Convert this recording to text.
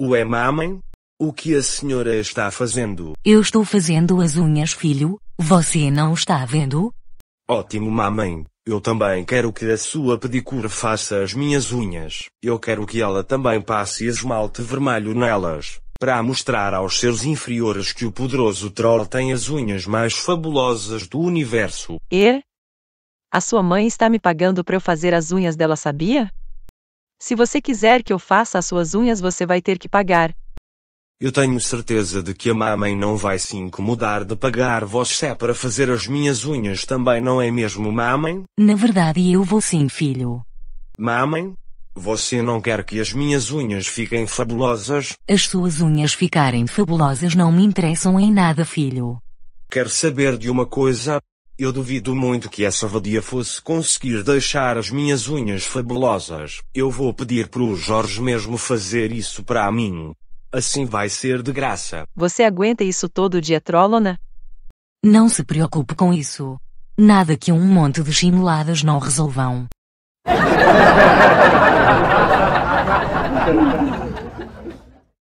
O é mamãe? O que a senhora está fazendo? Eu estou fazendo as unhas, filho. Você não está vendo? Ótimo, mamãe. Eu também quero que a sua pedicure faça as minhas unhas. Eu quero que ela também passe esmalte vermelho nelas, para mostrar aos seus inferiores que o poderoso troll tem as unhas mais fabulosas do universo. E? Er? A sua mãe está me pagando para eu fazer as unhas dela, sabia? Se você quiser que eu faça as suas unhas, você vai ter que pagar. Eu tenho certeza de que a mamãe não vai se incomodar de pagar você é para fazer as minhas unhas também, não é mesmo, mamãe? Na verdade, eu vou sim, filho. Mamãe? Você não quer que as minhas unhas fiquem fabulosas? As suas unhas ficarem fabulosas não me interessam em nada, filho. Quer saber de uma coisa? Eu duvido muito que essa vadia fosse conseguir deixar as minhas unhas fabulosas. Eu vou pedir pro Jorge mesmo fazer isso para mim. Assim vai ser de graça. Você aguenta isso todo dia, Trolona? Não se preocupe com isso. Nada que um monte de chineladas não resolvam.